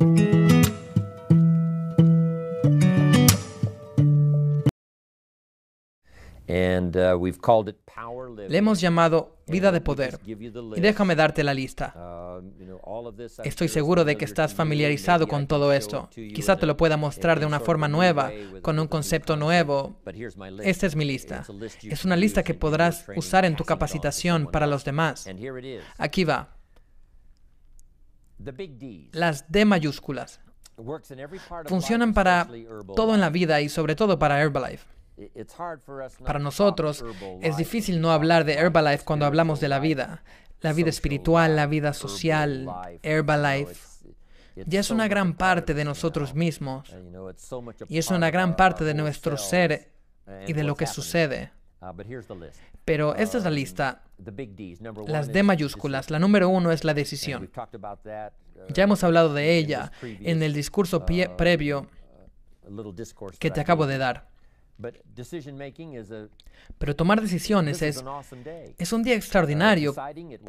Uh, Le hemos llamado vida de poder. Y déjame darte la lista. Um, Estoy seguro de que estás familiarizado con todo esto. Quizá te lo pueda mostrar de una forma nueva, con un concepto nuevo. Esta es mi lista. Es una lista que podrás usar en tu capacitación para los demás. Aquí va. Las D mayúsculas funcionan para todo en la vida y sobre todo para Herbalife. Para nosotros es difícil no hablar de Herbalife cuando hablamos de la vida, la vida espiritual, la vida social, Herbalife. Ya es una gran parte de nosotros mismos y es una gran parte de nuestro ser y de lo que sucede. Uh, pero esta es la lista. Las D mayúsculas. La número uno es la decisión. Uh, ya hemos hablado de ella en el discurso uh, previo uh, que te acabo de dar. Pero tomar decisiones es, es un día extraordinario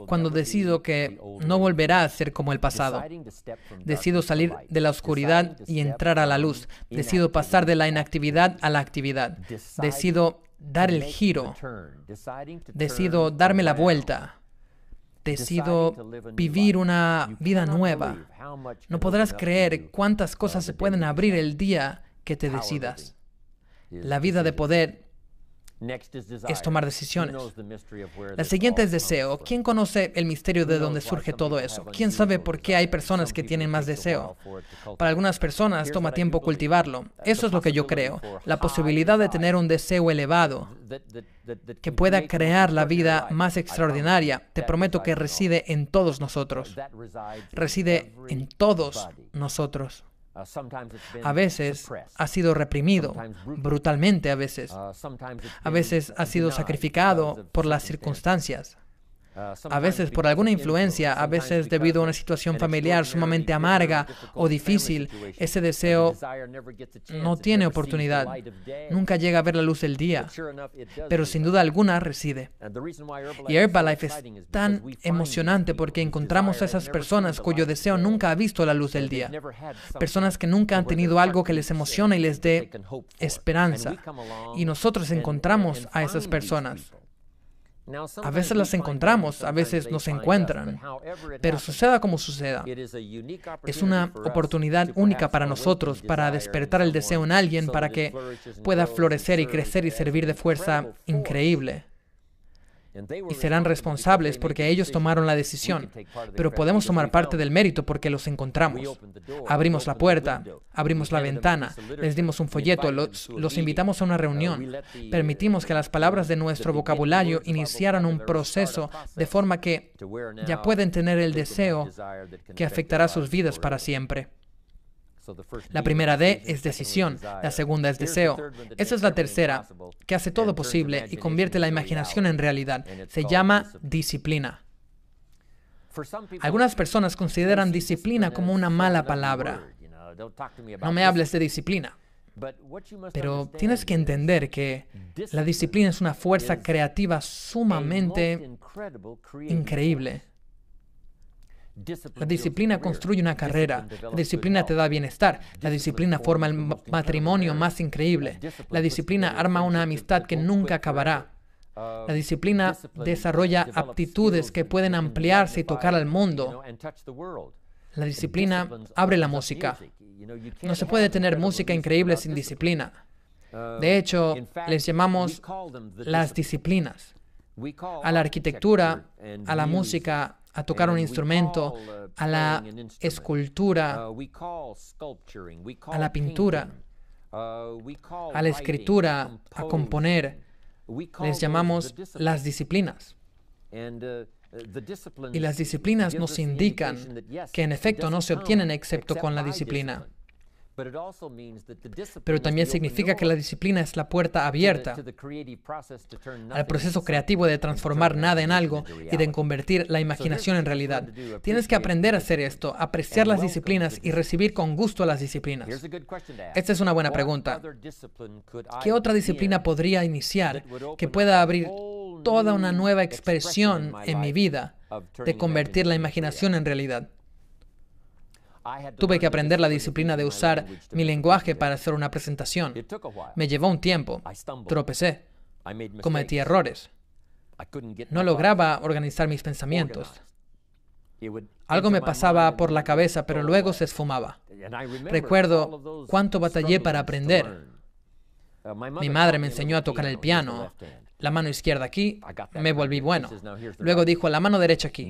cuando decido que no volverá a ser como el pasado. Decido salir de la oscuridad y entrar a la luz. Decido pasar de la inactividad a la actividad. Decido dar el giro, decido darme la vuelta, decido vivir una vida nueva. No podrás creer cuántas cosas se pueden abrir el día que te decidas. La vida de poder es tomar decisiones. La siguiente es deseo. ¿Quién conoce el misterio de dónde surge todo eso? ¿Quién sabe por qué hay personas que tienen más deseo? Para algunas personas toma tiempo cultivarlo. Eso es lo que yo creo. La posibilidad de tener un deseo elevado que pueda crear la vida más extraordinaria, te prometo que reside en todos nosotros. Reside en todos nosotros. Uh, a uh, veces ha sido reprimido brutalmente, a veces. A veces ha sido sacrificado por las circunstancias. Ah, a veces por alguna influencia, a veces debido a una situación familiar sumamente amarga o difícil, ese deseo no tiene oportunidad, nunca llega a ver la luz del día, pero sin duda alguna reside. Y Herbalife es tan emocionante porque encontramos a esas personas cuyo deseo nunca ha visto la luz del día, personas que nunca han tenido algo que les emocione y les dé esperanza. Y nosotros encontramos a esas personas. A veces las encontramos, a veces nos encuentran, pero suceda como suceda, es una oportunidad única para nosotros para despertar el deseo en alguien para que pueda florecer y crecer y servir de fuerza increíble y serán responsables porque ellos tomaron la decisión, pero podemos tomar parte del mérito porque los encontramos. Abrimos la puerta, abrimos la ventana, les dimos un folleto, los, invitamos a una reunión, permitimos que las palabras de nuestro vocabulario iniciaran un proceso de forma que ya pueden tener el deseo que afectará sus vidas para siempre. La primera D es decisión, la segunda es deseo. Esa es la tercera, que hace todo posible y convierte la imaginación en realidad. Se llama disciplina. Algunas personas consideran disciplina como una mala palabra. No me hables de disciplina. Pero tienes que entender que la disciplina es una fuerza creativa sumamente increíble. La disciplina construye una carrera, la disciplina te da bienestar, la disciplina forma el matrimonio más increíble, la disciplina arma una amistad que nunca acabará. Uh, la disciplina desarrolla aptitudes que pueden ampliarse y tocar al mundo. La disciplina abre la música. No se puede tener música increíble sin disciplina. Uh, De hecho, les llamamos las disciplinas a la arquitectura, a la música, a tocar un instrumento, uh, a la escultura, uh, a la pintura, uh, a la escritura, a componer. Les llamamos las disciplinas. Y las disciplinas nos indican que en efecto no se obtienen excepto con la disciplina. Pero también significa que la disciplina es la puerta abierta al proceso creativo de transformar nada en algo y de convertir la imaginación en realidad. Tienes que aprender a hacer esto, apreciar las disciplinas y recibir con gusto las disciplinas. Esta es una buena pregunta. ¿Qué otra disciplina podría iniciar que pueda abrir toda una nueva expresión en mi vida de convertir la imaginación en realidad? Tuve que aprender la disciplina de usar mi lenguaje para hacer una presentación. Me llevó un tiempo. Tropecé. Cometí errores. No lograba organizar mis pensamientos. Algo me pasaba por la cabeza, pero luego se esfumaba. Recuerdo cuánto batallé para aprender. Mi madre me enseñó a tocar el piano la mano izquierda aquí, me volví bueno. Luego dijo, la mano derecha aquí.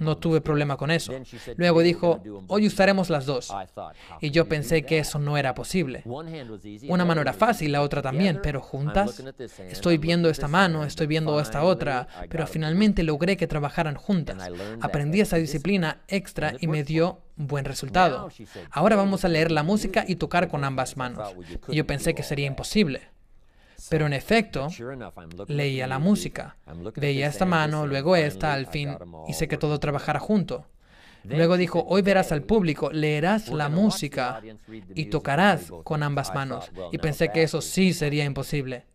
No tuve problema con eso. Luego dijo, em hoy usaremos las dos. Y yo pensé que eso no era posible. Una mano era fácil, la otra también, pero juntas, estoy viendo esta mano, estoy viendo esta otra, pero finalmente logré que trabajaran juntas. Aprendí esa disciplina extra y me dio buen resultado. Ahora vamos a leer la música y tocar con ambas manos. Y yo pensé que sería imposible. Pero en efecto, leía la música, veía esta mano, luego esta, al fin hice que todo trabajara junto. Luego dijo, hoy verás al público, leerás la música y tocarás con ambas manos. Y pensé que eso sí sería imposible,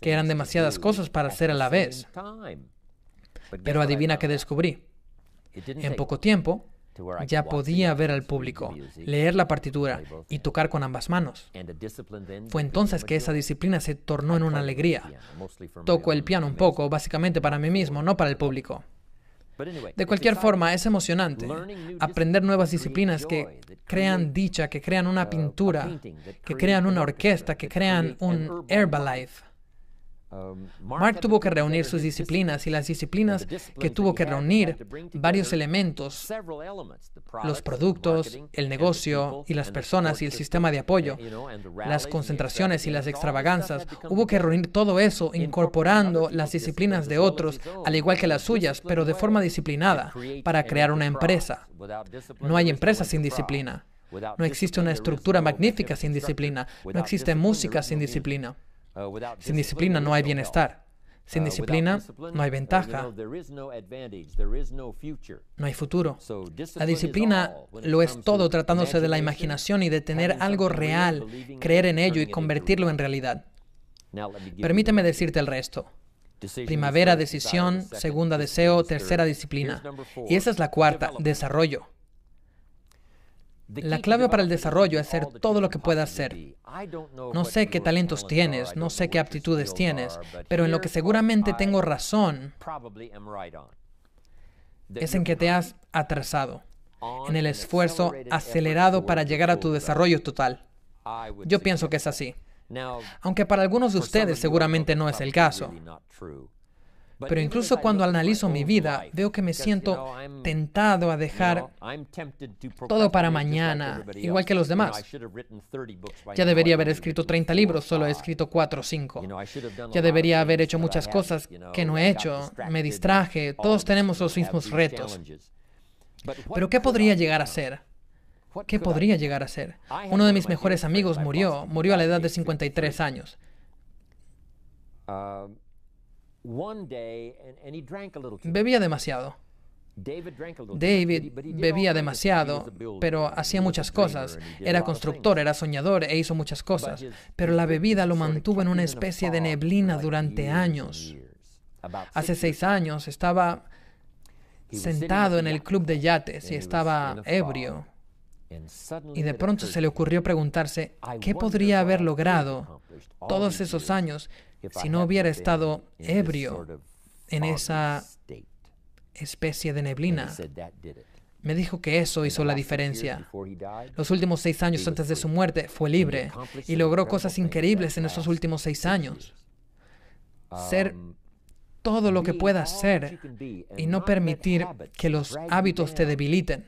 que eran demasiadas cosas para hacer a la vez. Pero adivina qué descubrí. En poco tiempo, ya podía ver al público, leer la partitura y tocar con ambas manos. Fue entonces que esa disciplina se tornó en una alegría. Toco el piano un poco, básicamente para mí mismo, no para el público. De cualquier forma, es emocionante aprender nuevas disciplinas que crean dicha, que crean una uh, pintura, que crean una orquesta, que crean un Herbalife. Um, Mark tuvo que reunir sus disciplinas y las disciplinas que tuvo que reunir, varios elementos, los productos, el negocio y las personas y el sistema de apoyo, las concentraciones y las extravaganzas. Hubo que reunir todo eso incorporando las disciplinas de otros, oh, al igual que las suyas, pero de forma disciplinada, para crear una empresa. No hay empresa sin disciplina. No existe una estructura magnífica sin disciplina. No existe música sin disciplina. Uh, Sin disciplina no hay bienestar. Sin uh, disciplina no hay uh, ventaja, no hay futuro. La disciplina lo es todo tratándose de la imaginación y de tener algo real, creer en ello y convertirlo en realidad. Permíteme decirte el resto. Primavera, decisión, segunda, deseo, tercera, disciplina. Y esa es la cuarta, desarrollo. La clave para el desarrollo es ser todo lo que puedas ser. No sé qué talentos tienes, no sé qué aptitudes tienes, pero en lo que seguramente tengo razón es en que te has atrasado, en el esfuerzo acelerado para llegar a tu desarrollo total. Yo pienso que es así. Aunque para algunos de ustedes seguramente no es el caso. Pero incluso cuando analizo mi vida, veo que me siento tentado a dejar todo para mañana, igual que los demás. Ya debería haber escrito 30 libros, solo he escrito 4 o 5. Ya debería haber hecho muchas cosas que no he hecho, me distraje, todos tenemos los mismos retos. Pero ¿qué podría llegar a ser? ¿Qué podría llegar a ser? Uno de mis mejores amigos murió, murió a la edad de 53 años. Um, Bebía demasiado. David bebía demasiado, pero hacía muchas cosas. Era constructor, era soñador e hizo muchas cosas. Pero la bebida lo mantuvo en una especie de neblina durante años. Hace seis años estaba sentado en el club de yates y estaba ebrio. Y de pronto se le ocurrió preguntarse, ¿qué podría haber logrado todos esos años si no hubiera estado ebrio en esa especie de neblina. Me dijo que eso hizo la diferencia. Los últimos seis años antes de su muerte fue libre y logró cosas increíbles en esos últimos seis años. Ser todo lo que puedas ser y no permitir que los hábitos te debiliten.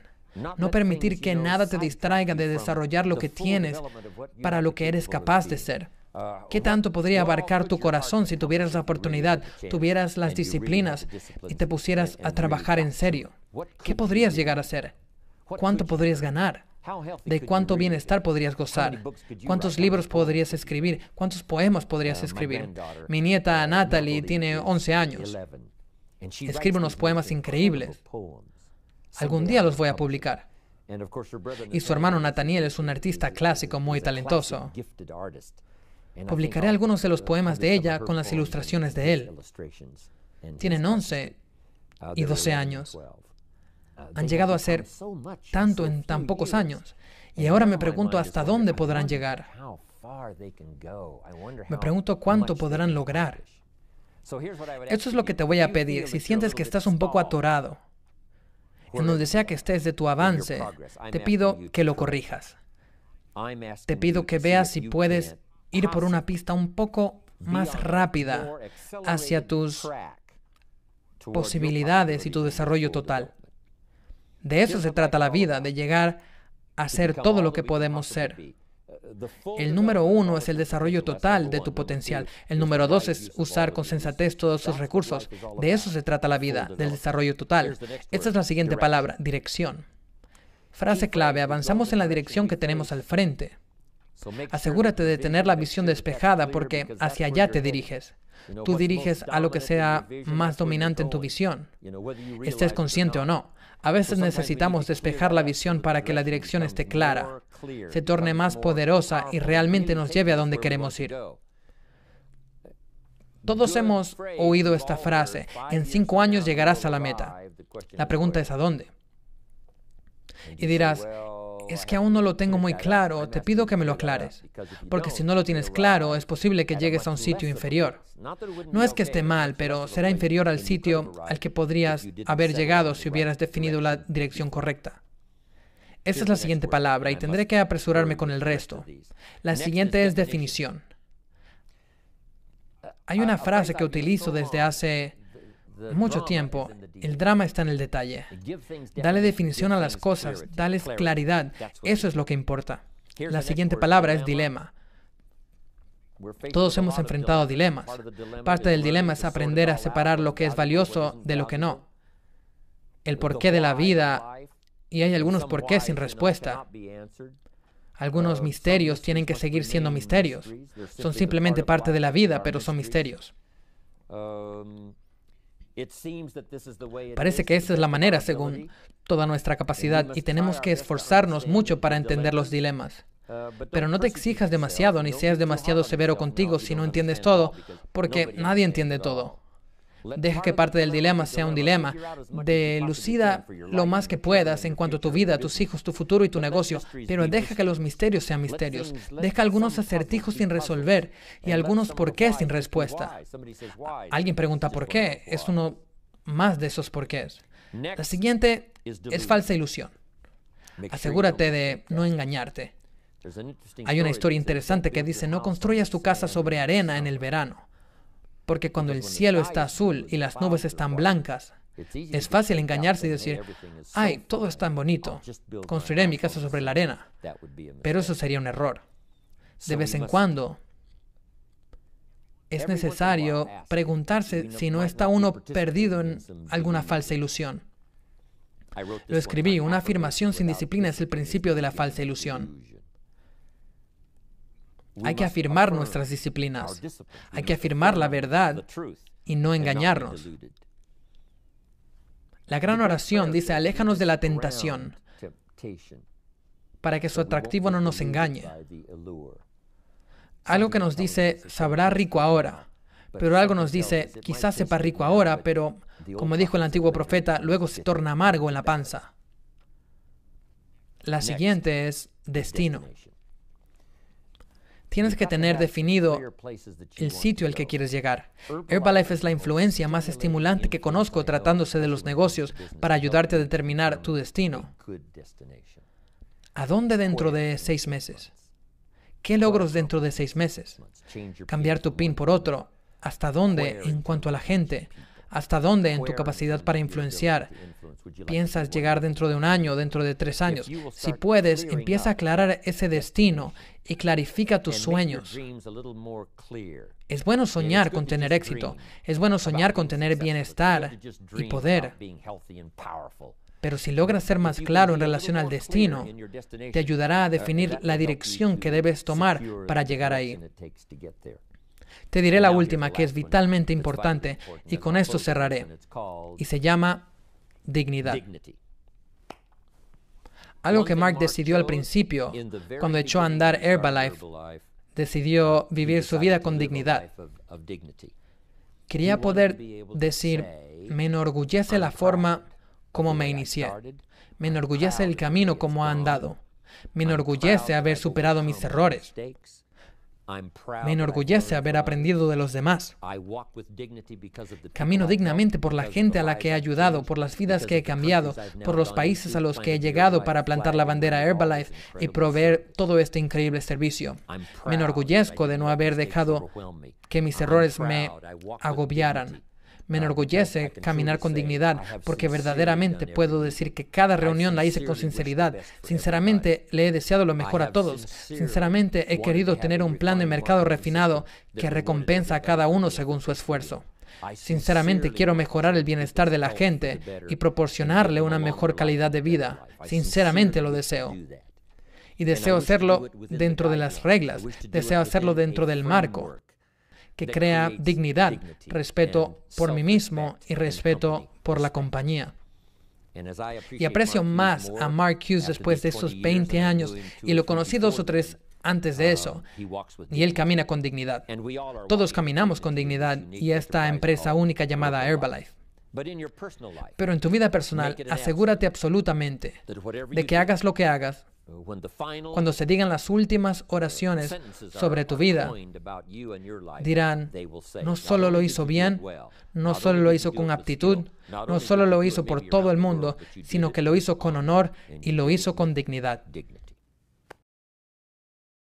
No permitir que nada te distraiga de desarrollar lo que tienes para lo que eres capaz de ser. ¿Qué tanto podría abarcar tu corazón si tuvieras la oportunidad, tuvieras las disciplinas y te pusieras a trabajar en serio? ¿Qué podrías llegar a hacer? ¿Cuánto podrías ganar? ¿De cuánto bienestar podrías gozar? ¿Cuántos libros podrías escribir? ¿Cuántos poemas podrías uh, escribir? Mi nieta uh, Natalie tiene 11 años. Escribe unos poemas increíbles. Algún día los voy a publicar. Y su hermano Nathaniel es un artista clásico muy talentoso. Publicaré algunos de los poemas de ella con las ilustraciones de él. Tienen 11 y 12 años. Ah, Han llegado a ser tanto en tan pocos años. Y ahora me pregunto hasta dónde podrán llegar. Me pregunto cuánto podrán lograr. Esto es lo que te voy a pedir si sientes que estás un poco atorado. En donde sea que estés de tu avance, te pido que lo corrijas. Te pido que veas si puedes ir por una pista un poco más rápida hacia tus posibilidades y tu desarrollo total. De eso se trata la vida, de llegar a ser todo lo que podemos ser. Uh, uh, el número uno es el desarrollo total de tu potencial. El número dos es usar con sensatez todos tus recursos. De eso se trata la vida, del desarrollo total. Esta es la siguiente palabra, dirección. Frase clave, avanzamos en la dirección que tenemos al frente. Asegúrate de tener la visión despejada porque hacia allá te diriges. Tú diriges a lo que sea más dominante en tu visión, estés consciente o no. A veces necesitamos despejar la visión para que la dirección esté clara, se torne más poderosa y realmente nos lleve a donde queremos ir. Todos hemos oído esta frase, en cinco años llegarás a la meta. La pregunta es a dónde. Y dirás, es que aún no lo tengo muy claro, te pido que me lo aclares, porque si no lo tienes claro, es posible que llegues a un sitio inferior. No es que esté mal, pero será inferior al sitio al que podrías haber llegado si hubieras definido la dirección correcta. Esa es la siguiente palabra y tendré que apresurarme con el resto. La siguiente es definición. Hay una frase que utilizo desde hace mucho tiempo, el drama está en el detalle. Dale definición a las cosas, dales claridad. Eso es lo que importa. La siguiente palabra es dilema. Todos hemos enfrentado dilemas. Parte del dilema es aprender a separar lo que es valioso de lo que no. El porqué de la vida, y hay algunos porqués sin respuesta. Algunos uh, misterios tienen que seguir siendo misterios. Son simplemente parte de la vida, pero son misterios. Um, Parece que esta es la manera, según toda nuestra capacidad, y tenemos que esforzarnos mucho para entender los dilemas. Uh, Pero no te exijas demasiado ni seas demasiado severo contigo si no entiendes todo, porque nadie entiende todo. Deja que parte del dilema sea un dilema. Delucida lo más que puedas en cuanto a tu vida, tus hijos, tu futuro y tu negocio, pero deja que los misterios sean misterios. Deja algunos acertijos sin resolver y algunos por qué sin respuesta. Alguien pregunta por qué. Es uno más de esos porqués. La siguiente es falsa ilusión. Asegúrate de no engañarte. Hay una historia interesante que dice, no construyas tu casa sobre arena en el verano. Porque cuando el cielo está azul y las nubes están blancas, es fácil engañarse y decir, ay, todo es tan bonito, construiré mi casa sobre la arena. Pero eso sería un error. De vez en cuando, es necesario preguntarse si no está uno perdido en alguna falsa ilusión. Lo escribí, una afirmación sin disciplina es el principio de la falsa ilusión. Hay que afirmar nuestras disciplinas. Hay que afirmar la verdad y no engañarnos. La gran oración dice, aléjanos de la tentación para que su atractivo no nos engañe. Algo que nos dice, sabrá rico ahora. Pero algo nos dice, quizás sepa rico ahora, pero como dijo el antiguo profeta, luego se torna amargo en la panza. La siguiente es destino. Tienes que tener definido el sitio al que quieres llegar. Herbalife es la influencia más estimulante que conozco tratándose de los negocios para ayudarte a determinar tu destino. ¿A dónde dentro de seis meses? ¿Qué logros dentro de seis meses? Cambiar tu pin por otro. ¿Hasta dónde en cuanto a la gente? hasta dónde en tu capacidad para influenciar piensas llegar dentro de un año, dentro de tres años. Si puedes, empieza a aclarar ese destino y clarifica tus sueños. Es bueno soñar con tener éxito, es bueno soñar con tener bienestar y poder. Pero si logras ser más claro en relación al destino, te ayudará a uh, definir la dirección que debes tomar para llegar ahí. Te diré la última que es vitalmente importante y con esto cerraré. Y se llama dignidad. Algo que Mark decidió al principio, cuando echó a andar Herbalife, decidió vivir su vida con dignidad. Quería poder decir, me enorgullece la forma como me inicié, me enorgullece el camino como ha andado, me enorgullece haber superado mis errores, me enorgullece haber aprendido de los demás. Camino dignamente por la gente a la que he ayudado, por las vidas que he cambiado, por los países a los que he llegado para plantar la bandera Herbalife y proveer todo este increíble servicio. Me enorgullezco de no haber dejado que mis errores me agobiaran. Me ah, enorgullece caminar con dignidad porque verdaderamente puedo decir que cada reunión la hice con sinceridad. Sinceramente le he deseado lo mejor a todos. Sinceramente he querido tener un plan de mercado refinado que recompensa a cada uno según su esfuerzo. Sinceramente quiero mejorar el bienestar de la gente y proporcionarle una mejor calidad de vida. Sinceramente lo deseo. Y deseo hacerlo dentro de las reglas, deseo hacerlo dentro del marco que crea dignidad, respeto por mí mismo y respeto por la compañía. Y aprecio más a Mark Hughes después de esos 20 años y lo conocí dos o tres antes de ah, eso. Y él camina con dignidad. Todos caminamos con dignidad y esta empresa única llamada Herbalife. Pero en tu vida personal, asegúrate absolutamente de que hagas lo que hagas, cuando se digan las últimas oraciones sobre tu vida, dirán, no solo lo hizo bien, no solo lo hizo con aptitud, no solo lo hizo por todo el mundo, sino que lo hizo con honor y lo hizo con dignidad.